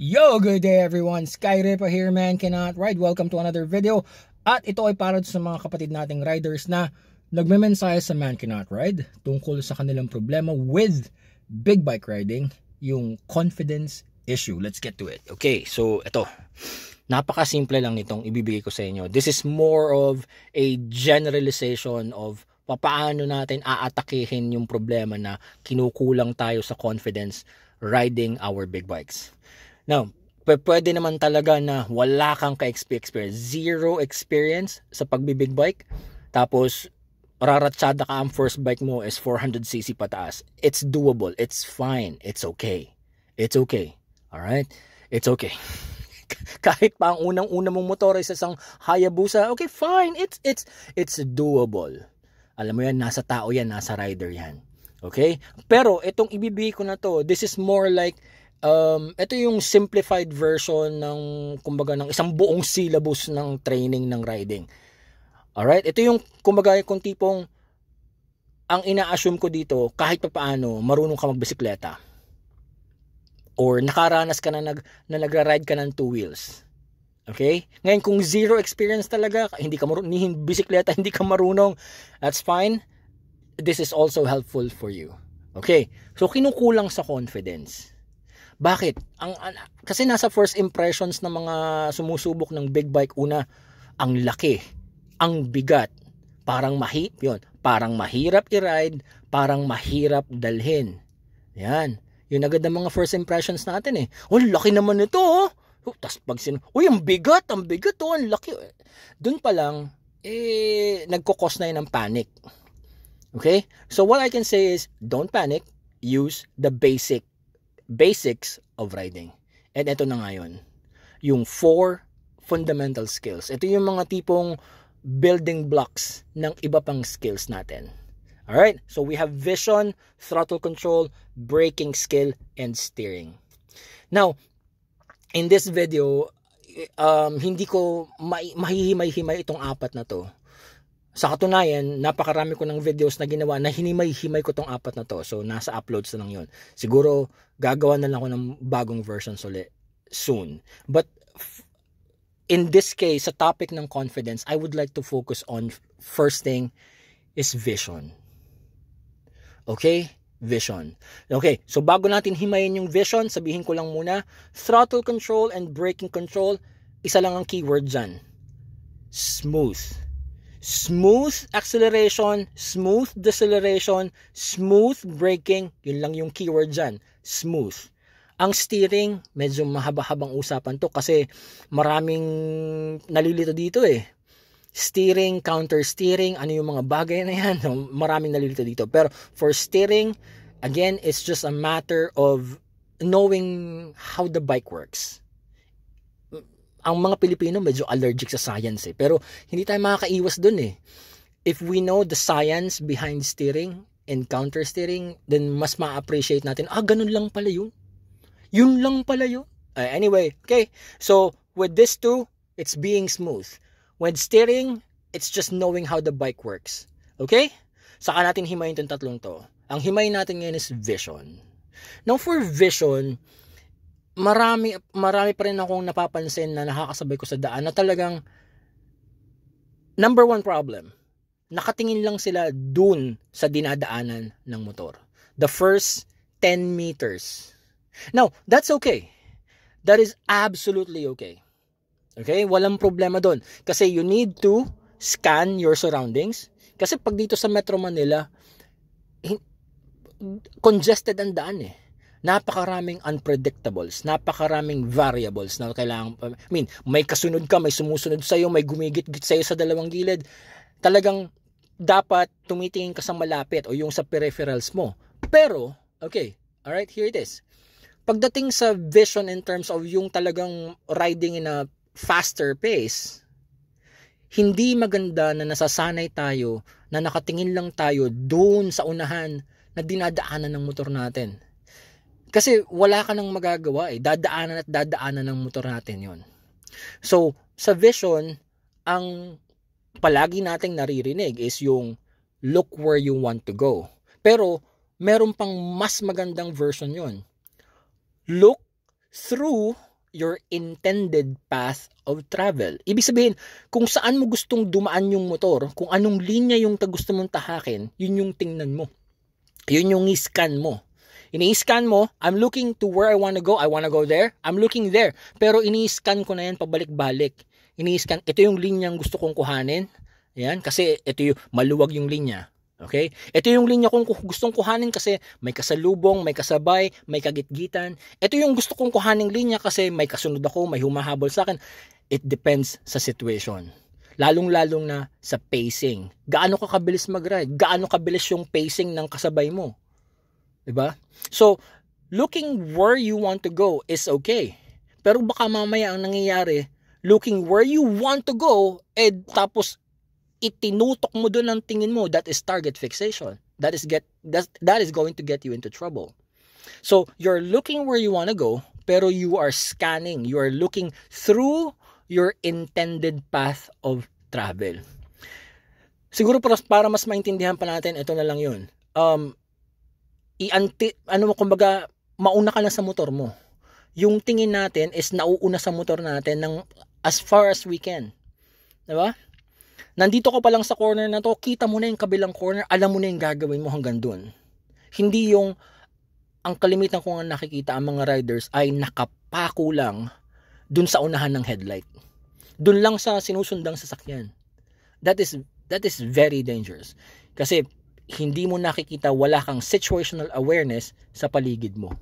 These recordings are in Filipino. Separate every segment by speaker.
Speaker 1: Yo, good day everyone! Sky Ripper here, man cannot ride. Welcome to another video. At ito ay para sa mga kapatid nating riders na nagmemensahe sa Man Cannot Ride tungkol sa kanilang problema with big bike riding, yung confidence issue. Let's get to it. Okay, so ito. Napakasimple lang nitong ibibigay ko sa inyo. This is more of a generalization of paano natin aatakihin yung problema na kinukulang tayo sa confidence riding our big bikes. Now, pwede naman talaga na wala kang ka-experience, zero experience sa pagbibig bike, tapos raratsada ka ang first bike mo is 400cc pataas. It's doable. It's fine. It's okay. It's okay. Alright? It's okay. kahit pa ang unang-una mong motor is isang Hayabusa, okay, fine. It's it's it's doable. Alam mo 'yan, nasa tao 'yan, nasa rider 'yan. Okay? Pero itong ibibigay ko na to, this is more like um, ito yung simplified version ng, kumbaga, ng isang buong syllabus ng training ng riding. All right? Ito yung, kumbaga, kung tipong, ang ina-assume ko dito, kahit pa paano, marunong ka magbisikleta. Or nakaranas ka na, nag, na nagra-ride ka ng two wheels. Okay? Ngayon, kung zero experience talaga, hindi ka marunong, ni bisikleta, hindi ka marunong, that's fine. This is also helpful for you. Okay? So, kinukulang sa confidence. Bakit? Ang, ang kasi nasa first impressions ng mga sumusubok ng big bike una, ang laki, ang bigat, parang mahi, 'yon, parang mahirap i-ride, parang mahirap dalhin. Yan. Yun agad ang mga first impressions natin eh. Oh, laki naman nito oh. oh Tapos pag sin Uy, ang bigat, ang bigat oh, ang laki. Doon pa lang, eh, nagkukos na yun ng panic. Okay? So what I can say is, don't panic. Use the basic basics of riding. And ito na ngayon, yung four fundamental skills. Ito yung mga tipong building blocks ng iba pang skills natin. Alright, so we have vision, throttle control, braking skill, and steering. Now, in this video, um, hindi ko ma- mahihimay-himay itong apat na to. Sa katunayan, napakarami ko ng videos na ginawa na hinimay-himay ko tong apat na to. So, nasa uploads na lang yun. Siguro, gagawa na lang ako ng bagong version ulit soon. But, in this case, sa topic ng confidence, I would like to focus on first thing is vision. Okay? Vision. Okay, so bago natin himayin yung vision, sabihin ko lang muna, throttle control and braking control, isa lang ang keyword dyan. Smooth smooth acceleration, smooth deceleration, smooth braking, yun lang yung keyword dyan, smooth. Ang steering, medyo mahaba-habang usapan to kasi maraming nalilito dito eh. Steering, counter steering, ano yung mga bagay na yan, maraming nalilito dito. Pero for steering, again, it's just a matter of knowing how the bike works ang mga Pilipino medyo allergic sa science eh. Pero hindi tayo makakaiwas dun eh. If we know the science behind steering and counter steering, then mas ma-appreciate natin, ah, ganun lang pala yun. Yun lang pala yun. Uh, anyway, okay. So, with this two, it's being smooth. When steering, it's just knowing how the bike works. Okay? Saka natin himayin tong tatlong to. Ang himayin natin ngayon is vision. Now, for vision, marami, marami pa rin akong napapansin na nakakasabay ko sa daan na talagang number one problem, nakatingin lang sila dun sa dinadaanan ng motor. The first 10 meters. Now, that's okay. That is absolutely okay. Okay? Walang problema doon. Kasi you need to scan your surroundings. Kasi pag dito sa Metro Manila, congested ang daan eh napakaraming unpredictables, napakaraming variables na kailangan, I mean, may kasunod ka, may sumusunod sa'yo, may gumigit-git sa'yo sa dalawang gilid. Talagang dapat tumitingin ka sa malapit o yung sa peripherals mo. Pero, okay, all right, here it is. Pagdating sa vision in terms of yung talagang riding in a faster pace, hindi maganda na nasasanay tayo na nakatingin lang tayo doon sa unahan na dinadaanan ng motor natin kasi wala ka nang magagawa eh. Dadaanan at dadaanan ng motor natin yon. So, sa vision, ang palagi nating naririnig is yung look where you want to go. Pero, meron pang mas magandang version yon. Look through your intended path of travel. Ibig sabihin, kung saan mo gustong dumaan yung motor, kung anong linya yung gusto mong tahakin, yun yung tingnan mo. Yun yung iskan mo Ini-scan mo, I'm looking to where I want to go, I want to go there, I'm looking there. Pero ini-scan ko na yan pabalik-balik. Ini-scan, ito yung linyang gusto kong kuhanin. Ayan, kasi ito yung maluwag yung linya. Okay? Ito yung linya kong gustong kuhanin kasi may kasalubong, may kasabay, may kagitgitan. Ito yung gusto kong kuhaning linya kasi may kasunod ako, may humahabol sa akin. It depends sa situation. Lalong-lalong na sa pacing. Gaano ka kabilis mag-ride? Gaano kabilis yung pacing ng kasabay mo? Diba? So, looking where you want to go is okay. Pero baka mamaya ang nangyayari, looking where you want to go, eh tapos itinutok mo doon ang tingin mo, that is target fixation. That is get that that is going to get you into trouble. So, you're looking where you want to go, pero you are scanning, you are looking through your intended path of travel. Siguro para mas maintindihan pa natin, ito na lang 'yun. Um, i-anti, ano mo kumbaga mauna ka lang sa motor mo. Yung tingin natin is nauuna sa motor natin ng as far as we can. 'Di ba? Nandito ka pa lang sa corner na to, kita mo na yung kabilang corner, alam mo na yung gagawin mo hanggang doon. Hindi yung ang kalimitan ko nga nakikita ang mga riders ay nakapako lang dun sa unahan ng headlight. Dun lang sa sinusundang sasakyan. That is that is very dangerous. Kasi hindi mo nakikita, wala kang situational awareness sa paligid mo.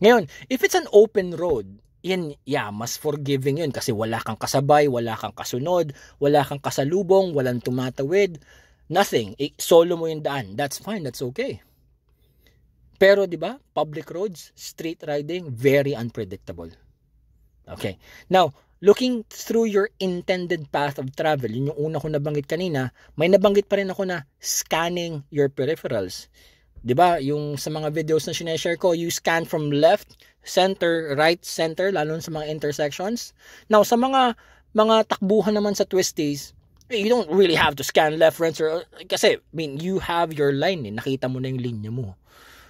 Speaker 1: Ngayon, if it's an open road, yan, yeah, mas forgiving yun kasi wala kang kasabay, wala kang kasunod, wala kang kasalubong, walang tumatawid, nothing. I- solo mo yung daan. That's fine, that's okay. Pero 'di ba, public roads, street riding, very unpredictable. Okay. Now, looking through your intended path of travel, yun yung una ko nabanggit kanina, may nabanggit pa rin ako na scanning your peripherals. 'Di ba? Yung sa mga videos na sineshare ko, you scan from left, center, right, center lalo sa mga intersections. Now, sa mga mga takbuhan naman sa twisties, eh, you don't really have to scan left, right, or uh, kasi I mean, you have your line, eh. nakita mo na yung linya mo.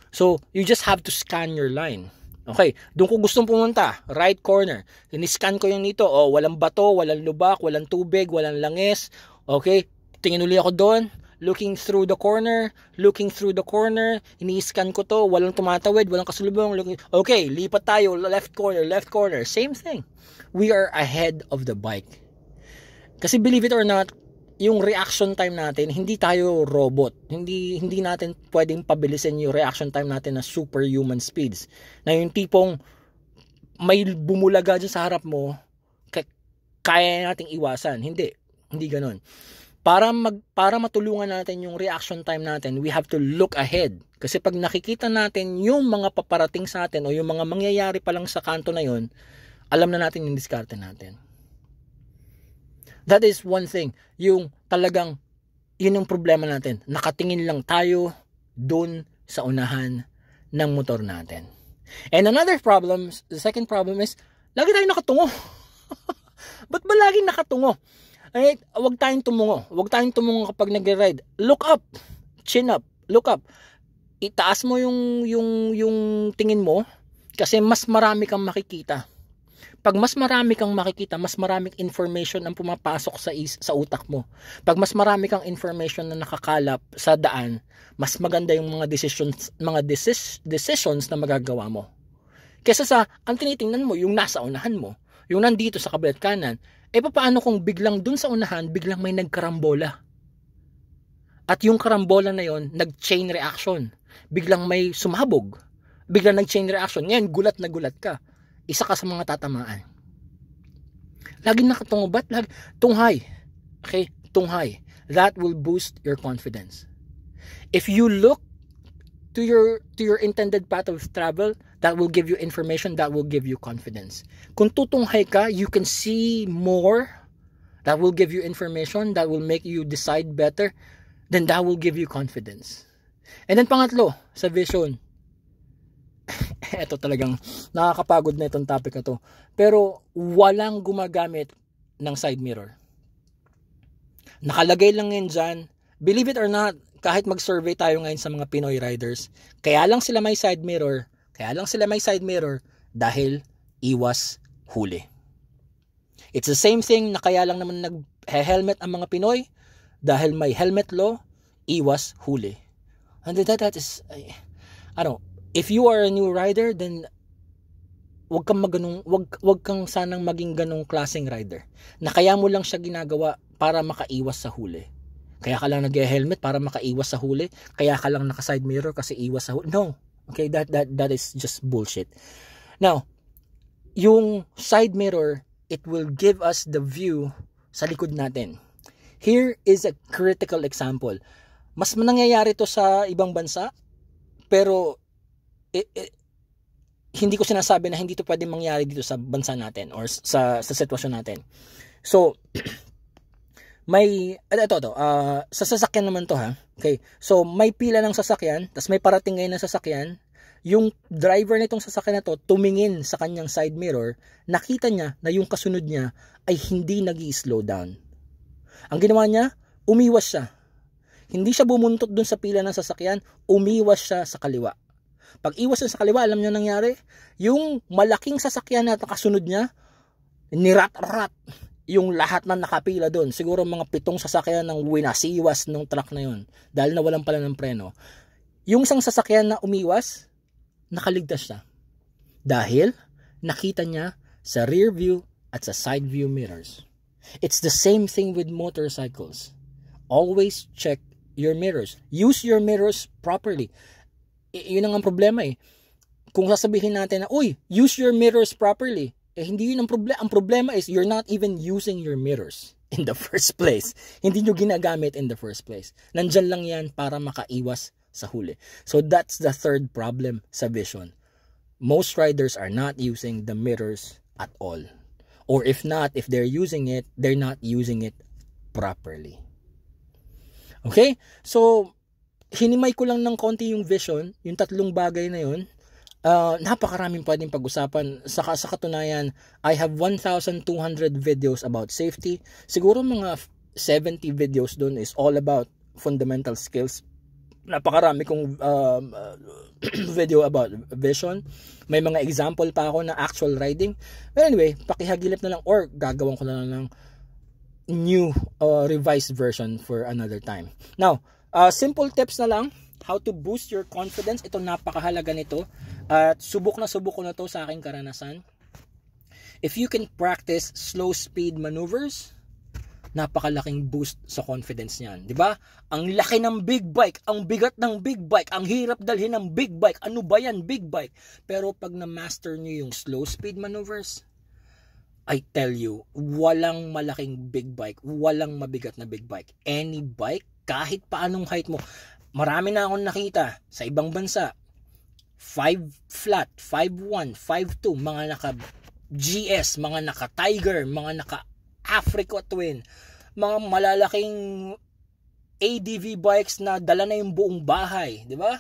Speaker 1: So, you just have to scan your line. Okay, doon ko gustong pumunta, right corner. Iniscan ko yung nito, oh, walang bato, walang lubak, walang tubig, walang langis. Okay, tingin uli ako doon, looking through the corner, looking through the corner, ini-scan ko to, walang tumatawid, walang kasulubong. Looking... Okay, lipat tayo, left corner, left corner. Same thing. We are ahead of the bike. Kasi believe it or not, yung reaction time natin, hindi tayo robot. Hindi hindi natin pwedeng pabilisin yung reaction time natin na superhuman speeds. Na yung tipong may bumulaga dyan sa harap mo, kaya nating iwasan. Hindi. Hindi ganoon. Para mag para matulungan natin yung reaction time natin, we have to look ahead. Kasi pag nakikita natin yung mga paparating sa atin o yung mga mangyayari pa lang sa kanto na yon, alam na natin yung diskarte natin. That is one thing, yung talagang yun yung problema natin. Nakatingin lang tayo doon sa unahan ng motor natin. And another problem, the second problem is, lagi tayong nakatungo. Ba't ba laging nakatungo? Right? huwag tayong tumungo. Huwag tayong tumungo kapag nagre-ride. Look up, chin up, look up. Itaas mo yung, yung, yung tingin mo kasi mas marami kang makikita pag mas marami kang makikita, mas maraming information ang pumapasok sa, is, sa utak mo. Pag mas marami kang information na nakakalap sa daan, mas maganda yung mga decisions, mga desis, decisions na magagawa mo. Kesa sa, ang tinitingnan mo, yung nasa unahan mo, yung nandito sa kabilang kanan, eh paano kung biglang dun sa unahan, biglang may nagkarambola? At yung karambola na yon nag-chain reaction. Biglang may sumabog. Biglang nag-chain reaction. Ngayon, gulat na gulat ka isa ka sa mga tatamaan. Lagi nakatungo ba't? Lagi, tunghay. Okay? Tunghay. That will boost your confidence. If you look to your to your intended path of travel, that will give you information, that will give you confidence. Kung tutunghay ka, you can see more. That will give you information, that will make you decide better, then that will give you confidence. And then pangatlo, sa vision, eto talagang nakakapagod na itong topic na to. Pero walang gumagamit ng side mirror. Nakalagay lang yan dyan. Believe it or not, kahit mag-survey tayo ngayon sa mga Pinoy riders, kaya lang sila may side mirror, kaya lang sila may side mirror dahil iwas huli. It's the same thing na kaya lang naman nag-helmet ang mga Pinoy dahil may helmet law, iwas huli. And that, that is, I, I don't, if you are a new rider, then wag kang maganong wag wag kang sanang maging ganong klaseng rider. Na kaya mo lang siya ginagawa para makaiwas sa huli. Kaya ka lang nag-helmet para makaiwas sa huli. Kaya ka lang naka-side mirror kasi iwas sa huli. No. Okay, that that that is just bullshit. Now, yung side mirror, it will give us the view sa likod natin. Here is a critical example. Mas nangyayari to sa ibang bansa, pero hindi ko sinasabi na hindi to pwedeng mangyari dito sa bansa natin or sa sa sitwasyon natin. So may ito to uh, ah, sa sasakyan naman to ha. Okay. So may pila ng sasakyan, tapos may parating ngayon ng sasakyan. Yung driver nitong sasakyan na to tumingin sa kanyang side mirror, nakita niya na yung kasunod niya ay hindi nag-slow down. Ang ginawa niya, umiwas siya. Hindi siya bumuntot dun sa pila ng sasakyan, umiwas siya sa kaliwa pag iwas sa kaliwa, alam niyo nangyari? Yung malaking sasakyan na nakasunod niya, nirat-rat yung lahat na nakapila doon. Siguro mga pitong sasakyan ng winasiwas ng truck na yun. Dahil nawalan pala ng preno. Yung isang sasakyan na umiwas, nakaligtas siya. Dahil nakita niya sa rear view at sa side view mirrors. It's the same thing with motorcycles. Always check your mirrors. Use your mirrors properly yun ang problema eh. Kung sasabihin natin na, uy, use your mirrors properly. Eh, hindi yun ang problema. Ang problema is, you're not even using your mirrors in the first place. Hindi nyo ginagamit in the first place. Nandyan lang yan para makaiwas sa huli. So, that's the third problem sa vision. Most riders are not using the mirrors at all. Or if not, if they're using it, they're not using it properly. Okay? So, hinimay ko lang ng konti yung vision, yung tatlong bagay na yun. Uh, napakaraming pwedeng pag-usapan. Saka sa katunayan, I have 1,200 videos about safety. Siguro mga 70 videos doon is all about fundamental skills. Napakarami kong uh, video about vision. May mga example pa ako na actual riding. But anyway, pakihagilip na lang or gagawin ko na lang ng new uh, revised version for another time. Now, Uh, simple tips na lang how to boost your confidence. Ito napakahalaga nito. At uh, subok na subok ko na to sa aking karanasan. If you can practice slow speed maneuvers, napakalaking boost sa confidence niyan, 'di ba? Ang laki ng big bike, ang bigat ng big bike, ang hirap dalhin ng big bike. Ano ba 'yan, big bike? Pero pag na-master niyo yung slow speed maneuvers, I tell you, walang malaking big bike, walang mabigat na big bike. Any bike kahit paanong height mo. Marami na akong nakita sa ibang bansa. 5 flat, 5'1, 5'2, mga naka GS, mga naka Tiger, mga naka Africa Twin, mga malalaking ADV bikes na dala na yung buong bahay, di ba?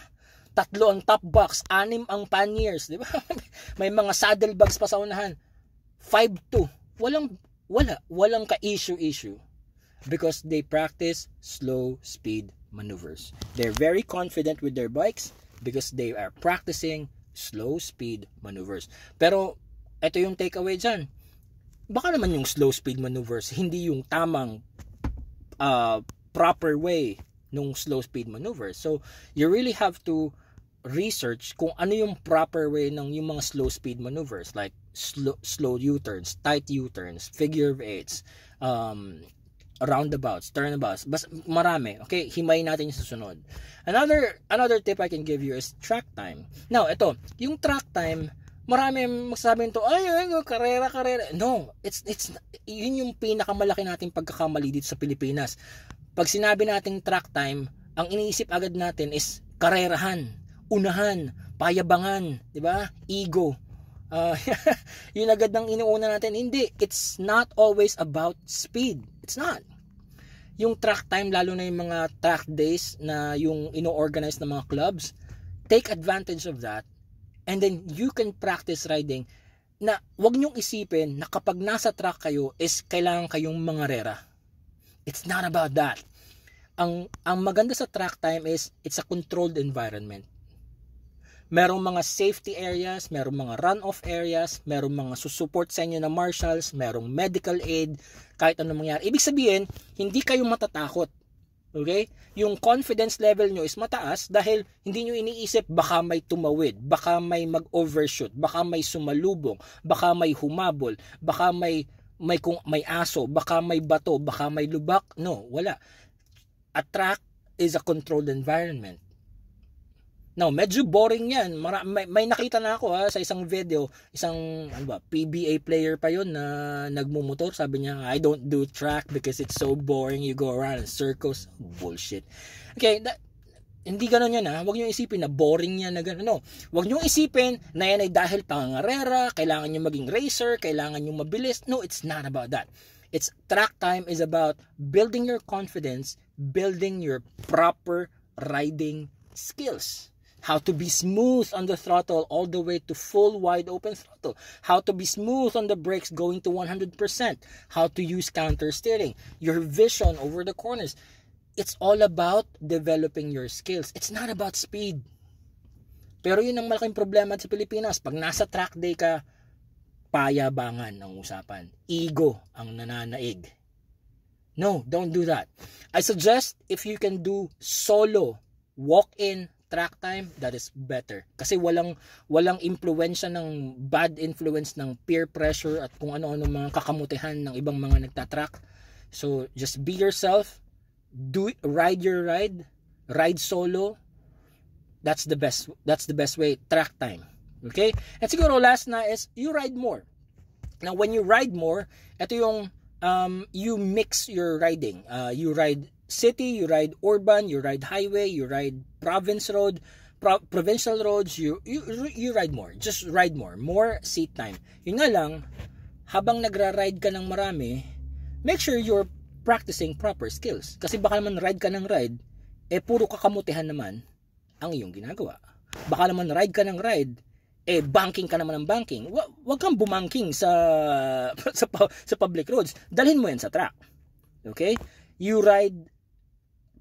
Speaker 1: Tatlo ang top box, anim ang panniers, di ba? May mga saddle bags pa sa unahan. 5'2. Walang wala, walang ka-issue issue because they practice slow speed maneuvers. They're very confident with their bikes because they are practicing slow speed maneuvers. Pero ito yung takeaway dyan. Baka naman yung slow speed maneuvers hindi yung tamang uh, proper way nung slow speed maneuvers. So you really have to research kung ano yung proper way ng yung mga slow speed maneuvers like slow, slow U-turns, tight U-turns, figure of eights, um, roundabouts, turnabouts, bas marami. Okay, himayin natin yung susunod. Another another tip I can give you is track time. Now, ito, yung track time, marami magsasabing to, ay, ay, karera, karera. No, it's, it's, yun yung pinakamalaki nating pagkakamali dito sa Pilipinas. Pag sinabi nating track time, ang iniisip agad natin is karerahan, unahan, payabangan, di ba? Ego. Uh, yun agad ng inuuna natin. Hindi, it's not always about speed It's not. Yung track time, lalo na yung mga track days na yung ino-organize ng mga clubs, take advantage of that and then you can practice riding na wag nyong isipin na kapag nasa track kayo is kailangan kayong mangarera. It's not about that. Ang, ang maganda sa track time is it's a controlled environment merong mga safety areas, merong mga runoff areas, merong mga susuport sa inyo na marshals, merong medical aid, kahit anong mangyari. Ibig sabihin, hindi kayo matatakot. Okay? Yung confidence level nyo is mataas dahil hindi nyo iniisip baka may tumawid, baka may mag-overshoot, baka may sumalubong, baka may humabol, baka may may kung may aso, baka may bato, baka may lubak. No, wala. track is a controlled environment. Now, medyo boring yan. Mara may, may nakita na ako ha, sa isang video, isang ano ba, PBA player pa yon na nagmumotor. Sabi niya, I don't do track because it's so boring. You go around in circles. Bullshit. Okay, that, hindi ganun yan ha. Huwag niyo isipin na boring yan na ganun. No. Huwag niyo isipin na yan ay dahil pangarera, kailangan niyo maging racer, kailangan niyo mabilis. No, it's not about that. It's track time is about building your confidence, building your proper riding skills how to be smooth on the throttle all the way to full wide open throttle, how to be smooth on the brakes going to 100%, how to use counter steering, your vision over the corners. It's all about developing your skills. It's not about speed. Pero yun ang malaking problema sa Pilipinas. Pag nasa track day ka, payabangan ang usapan. Ego ang nananaig. No, don't do that. I suggest if you can do solo walk-in track time, that is better. Kasi walang walang impluwensya ng bad influence ng peer pressure at kung ano-ano mga kakamutihan ng ibang mga nagtatrack. So just be yourself, do it, ride your ride, ride solo. That's the best that's the best way track time. Okay? At siguro last na is you ride more. Now when you ride more, ito yung um, you mix your riding. Uh, you ride city, you ride urban, you ride highway, you ride province road, pro- provincial roads, you, you you ride more. Just ride more. More seat time. Yun nga lang, habang nagra-ride ka ng marami, make sure you're practicing proper skills. Kasi baka naman ride ka ng ride, eh puro kakamutihan naman ang iyong ginagawa. Baka naman ride ka ng ride, eh banking ka naman ng banking. Wa wag kang bumanking sa, sa sa public roads. Dalhin mo yan sa track. Okay? You ride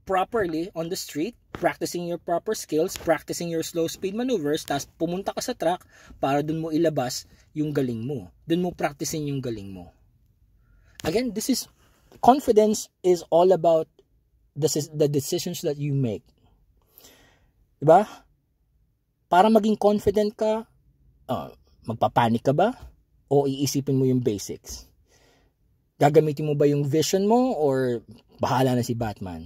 Speaker 1: properly on the street, practicing your proper skills, practicing your slow speed maneuvers, tapos pumunta ka sa track para dun mo ilabas yung galing mo. Dun mo practicing yung galing mo. Again, this is, confidence is all about this is the decisions that you make. Diba? Para maging confident ka, uh, magpapanik ka ba? O iisipin mo yung basics? Gagamitin mo ba yung vision mo or bahala na si Batman?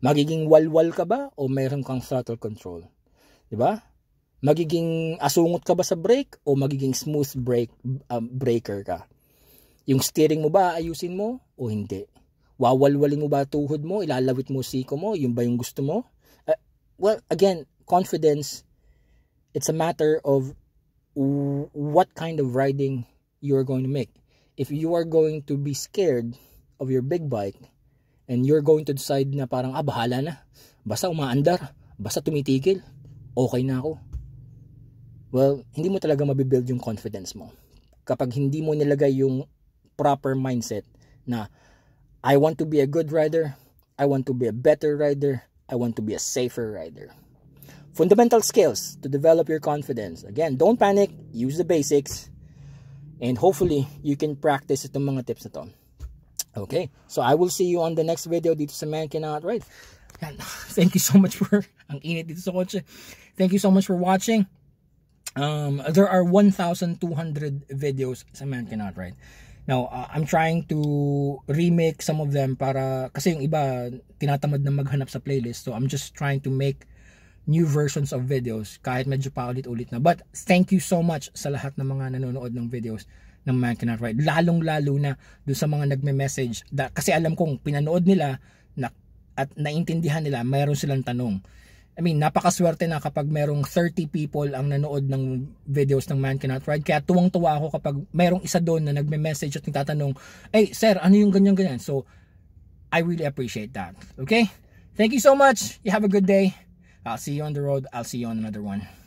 Speaker 1: Magiging walwal ka ba o meron kang throttle control? 'Di ba? Magiging asungot ka ba sa brake o magiging smooth brake uh, um, breaker ka? Yung steering mo ba ayusin mo o hindi? Wawalwalin mo ba tuhod mo? Ilalawit mo siko mo? Yung ba yung gusto mo? Uh, well, again, confidence it's a matter of what kind of riding you are going to make. If you are going to be scared of your big bike, and you're going to decide na parang ah bahala na basta umaandar basta tumitigil okay na ako well hindi mo talaga mabibuild yung confidence mo kapag hindi mo nilagay yung proper mindset na I want to be a good rider I want to be a better rider I want to be a safer rider fundamental skills to develop your confidence again don't panic use the basics and hopefully you can practice itong mga tips na to Okay, so I will see you on the next video dito sa Man Cannot Ride. Yan. Thank you so much for, ang init dito sa kotse. Thank you so much for watching. Um, there are 1,200 videos sa Man Cannot Ride. Now, uh, I'm trying to remake some of them para, kasi yung iba, tinatamad na maghanap sa playlist. So, I'm just trying to make new versions of videos kahit medyo paulit-ulit na. But, thank you so much sa lahat ng mga nanonood ng videos ng Man Cannot Ride. Lalong-lalo na doon sa mga nagme-message. Da, kasi alam kong pinanood nila na, at naintindihan nila, mayroon silang tanong. I mean, napakaswerte na kapag merong 30 people ang nanood ng videos ng Man Cannot Ride. Kaya tuwang-tuwa ako kapag merong isa doon na nagme-message at nagtatanong, Hey, sir, ano yung ganyan-ganyan? So, I really appreciate that. Okay? Thank you so much. You have a good day. I'll see you on the road. I'll see you on another one.